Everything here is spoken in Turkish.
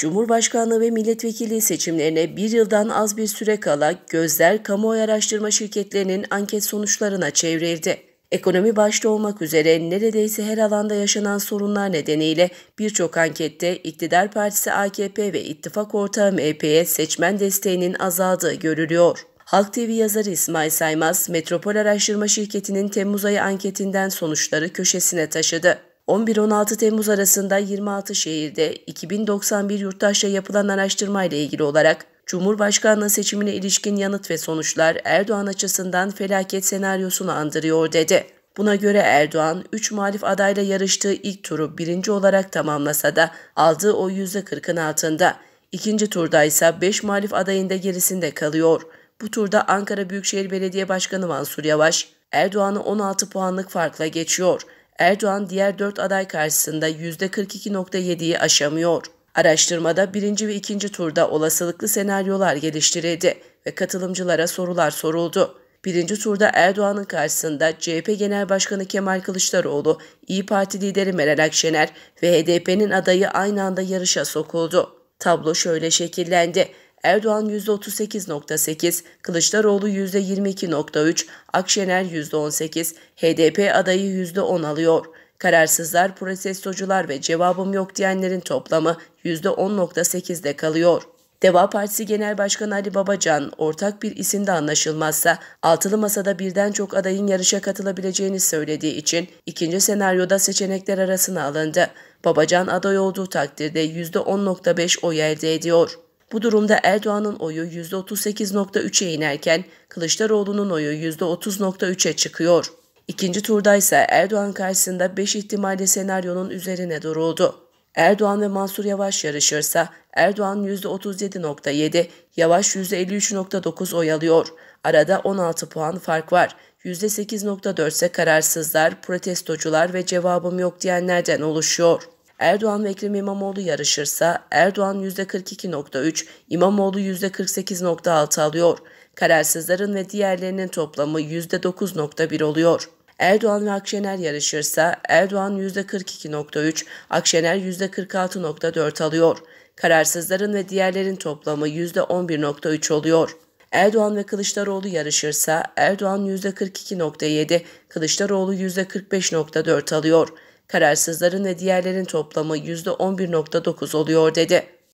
Cumhurbaşkanlığı ve milletvekili seçimlerine bir yıldan az bir süre kala gözler kamuoyu araştırma şirketlerinin anket sonuçlarına çevrildi. Ekonomi başta olmak üzere neredeyse her alanda yaşanan sorunlar nedeniyle birçok ankette iktidar partisi AKP ve ittifak ortağı MHP'ye seçmen desteğinin azaldığı görülüyor. Halk TV yazarı İsmail Saymaz, Metropol Araştırma Şirketi'nin Temmuz ayı anketinden sonuçları köşesine taşıdı. 11-16 Temmuz arasında 26 şehirde 2091 yurttaşla yapılan araştırma ile ilgili olarak Cumhurbaşkanlığı seçimine ilişkin yanıt ve sonuçlar Erdoğan açısından felaket senaryosunu andırıyor dedi. Buna göre Erdoğan 3 muhalif adayla yarıştığı ilk turu birinci olarak tamamlasa da aldığı o %40'ın altında. İkinci turda ise 5 muhalif adayın da gerisinde kalıyor. Bu turda Ankara Büyükşehir Belediye Başkanı Mansur Yavaş, Erdoğan'ı 16 puanlık farkla geçiyor. Erdoğan diğer 4 aday karşısında %42.7'yi aşamıyor. Araştırmada birinci ve ikinci turda olasılıklı senaryolar geliştirildi ve katılımcılara sorular soruldu. Birinci turda Erdoğan'ın karşısında CHP Genel Başkanı Kemal Kılıçdaroğlu, İyi Parti lideri Meral Akşener ve HDP'nin adayı aynı anda yarışa sokuldu. Tablo şöyle şekillendi. Erdoğan %38.8, Kılıçdaroğlu %22.3, Akşener %18, HDP adayı %10 alıyor. Kararsızlar, protestocular ve cevabım yok diyenlerin toplamı %10.8'de kalıyor. Deva Partisi Genel Başkanı Ali Babacan ortak bir isimde anlaşılmazsa altılı masada birden çok adayın yarışa katılabileceğini söylediği için ikinci senaryoda seçenekler arasına alındı. Babacan aday olduğu takdirde %10.5 oy elde ediyor. Bu durumda Erdoğan'ın oyu %38.3'e inerken Kılıçdaroğlu'nun oyu %30.3'e çıkıyor. İkinci turda ise Erdoğan karşısında 5 ihtimalle senaryonun üzerine duruldu. Erdoğan ve Mansur Yavaş yarışırsa Erdoğan %37.7, Yavaş %53.9 oy alıyor. Arada 16 puan fark var. %8.4 ise kararsızlar, protestocular ve cevabım yok diyenlerden oluşuyor. Erdoğan ve Ekrem İmamoğlu yarışırsa Erdoğan %42.3, İmamoğlu %48.6 alıyor. Kararsızların ve diğerlerinin toplamı %9.1 oluyor. Erdoğan ve Akşener yarışırsa Erdoğan %42.3, Akşener %46.4 alıyor. Kararsızların ve diğerlerin toplamı %11.3 oluyor. Erdoğan ve Kılıçdaroğlu yarışırsa Erdoğan %42.7, Kılıçdaroğlu %45.4 alıyor kararsızların ve diğerlerin toplamı %11.9 oluyor dedi.